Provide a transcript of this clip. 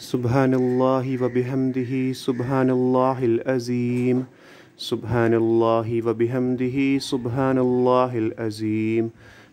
سبحان اللہ وب ہم سبحان اللہ العظیم سبحان اللہ وب ہم سبحان اللہ العظیم